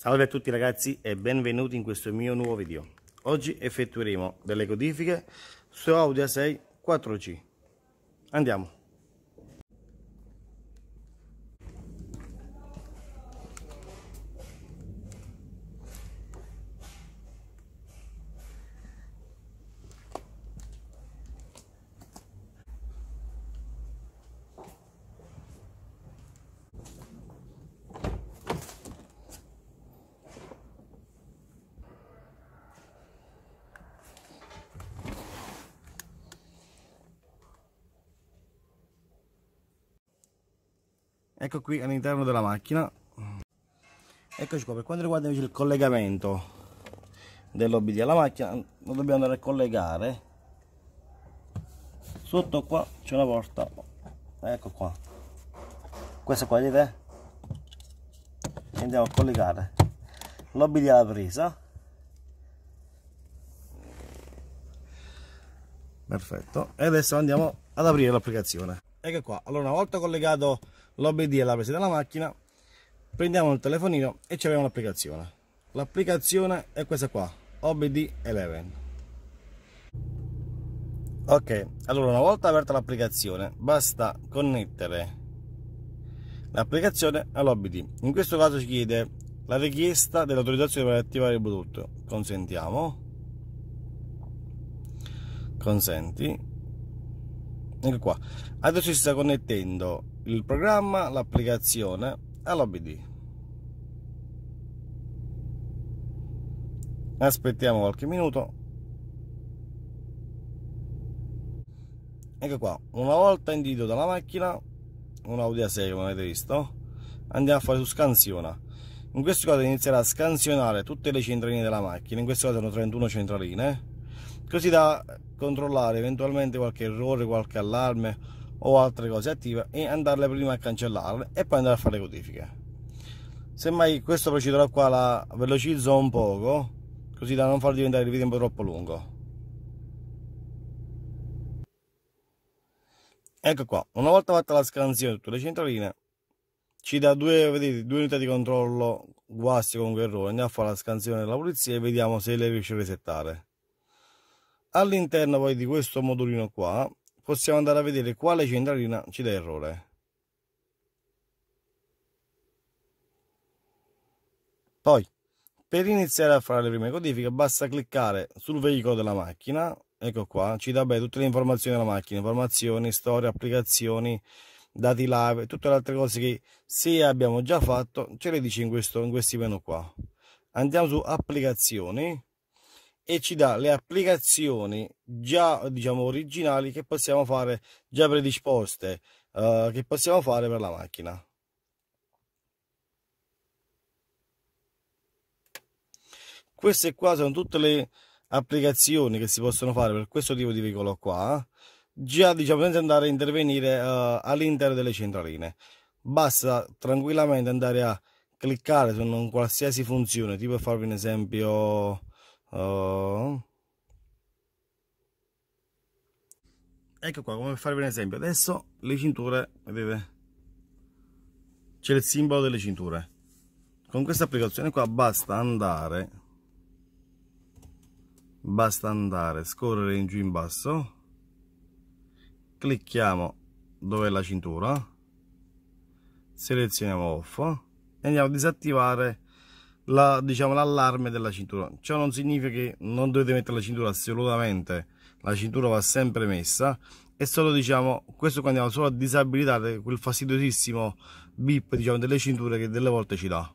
Salve a tutti ragazzi e benvenuti in questo mio nuovo video. Oggi effettueremo delle codifiche su Audio 6 4C. Andiamo! ecco qui all'interno della macchina eccoci qua per quanto riguarda invece il collegamento dell'OBD alla macchina lo dobbiamo andare a collegare sotto qua c'è una porta ecco qua questa qua vedete andiamo a collegare l'OBD alla presa perfetto e adesso andiamo ad aprire l'applicazione ecco qua allora una volta collegato l'OBD è la presa della macchina, prendiamo il telefonino e ci abbiamo l'applicazione. L'applicazione è questa qua, OBD 11. Ok, allora una volta aperta l'applicazione basta connettere l'applicazione all'OBD. In questo caso ci chiede la richiesta dell'autorizzazione per attivare il prodotto. Consentiamo. Consenti ecco qua adesso si sta connettendo il programma l'applicazione all'OBD aspettiamo qualche minuto ecco qua una volta indietro dalla macchina un audio A6 come avete visto andiamo a fare su scansiona in questo caso inizierà a scansionare tutte le centraline della macchina in questo caso sono 31 centraline così da controllare eventualmente qualche errore, qualche allarme o altre cose attive e andarle prima a cancellarle e poi andare a fare le codifiche. Semmai questa procedura qua la velocizzo un poco, così da non far diventare il video un po' troppo lungo. Ecco qua, una volta fatta la scansione di tutte le centraline, ci dà due, vedete, due unità di controllo guasti comunque errore, andiamo a fare la scansione della pulizia e vediamo se le riesce a resettare. All'interno poi di questo modulino qua possiamo andare a vedere quale centralina ci dà errore. Poi, per iniziare a fare le prime codifiche, basta cliccare sul veicolo della macchina. Ecco qua, ci dà beh, tutte le informazioni della macchina, informazioni, storie, applicazioni, dati live, tutte le altre cose che se abbiamo già fatto ce le dice in, questo, in questi menu qua. Andiamo su applicazioni e ci dà le applicazioni già diciamo originali che possiamo fare già predisposte eh, che possiamo fare per la macchina queste qua sono tutte le applicazioni che si possono fare per questo tipo di veicolo qua già diciamo senza andare a intervenire eh, all'interno delle centraline basta tranquillamente andare a cliccare su qualsiasi funzione tipo farvi un esempio Oh. Ecco qua, come farvi un esempio. Adesso le cinture, vedete? C'è il simbolo delle cinture. Con questa applicazione qua basta andare, basta andare, scorrere in giù in basso, clicchiamo dove è la cintura, selezioniamo off e andiamo a disattivare la, diciamo, l'allarme della cintura. Ciò non significa che non dovete mettere la cintura assolutamente, la cintura va sempre messa È solo diciamo questo quando andiamo solo a disabilitare quel fastidiosissimo bip diciamo delle cinture che delle volte ci dà.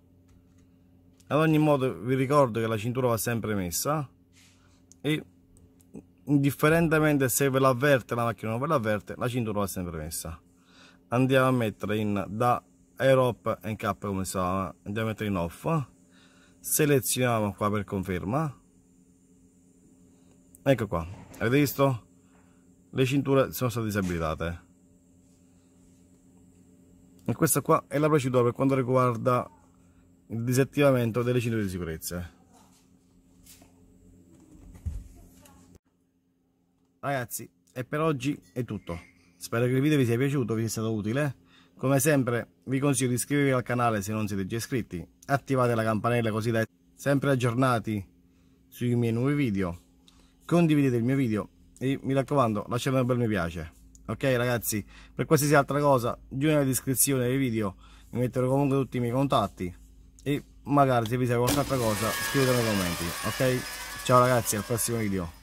Ad ogni modo vi ricordo che la cintura va sempre messa e indifferentemente se ve l'avverte la macchina o non ve l'avverte la cintura va sempre messa. Andiamo a mettere in da Europe Cup come si chiama, andiamo a mettere in off selezioniamo qua per conferma ecco qua avete visto le cinture sono state disabilitate e questa qua è la procedura per quanto riguarda il disattivamento delle cinture di sicurezza ragazzi e per oggi è tutto spero che il video vi sia piaciuto vi sia stato utile come sempre vi consiglio di iscrivervi al canale se non siete già iscritti attivate la campanella così da essere sempre aggiornati sui miei nuovi video condividete il mio video e mi raccomando lasciate un bel mi piace ok ragazzi per qualsiasi altra cosa giù nella descrizione dei video vi metterò comunque tutti i miei contatti e magari se vi serve qualche altra cosa scrivetelo nei commenti ok ciao ragazzi al prossimo video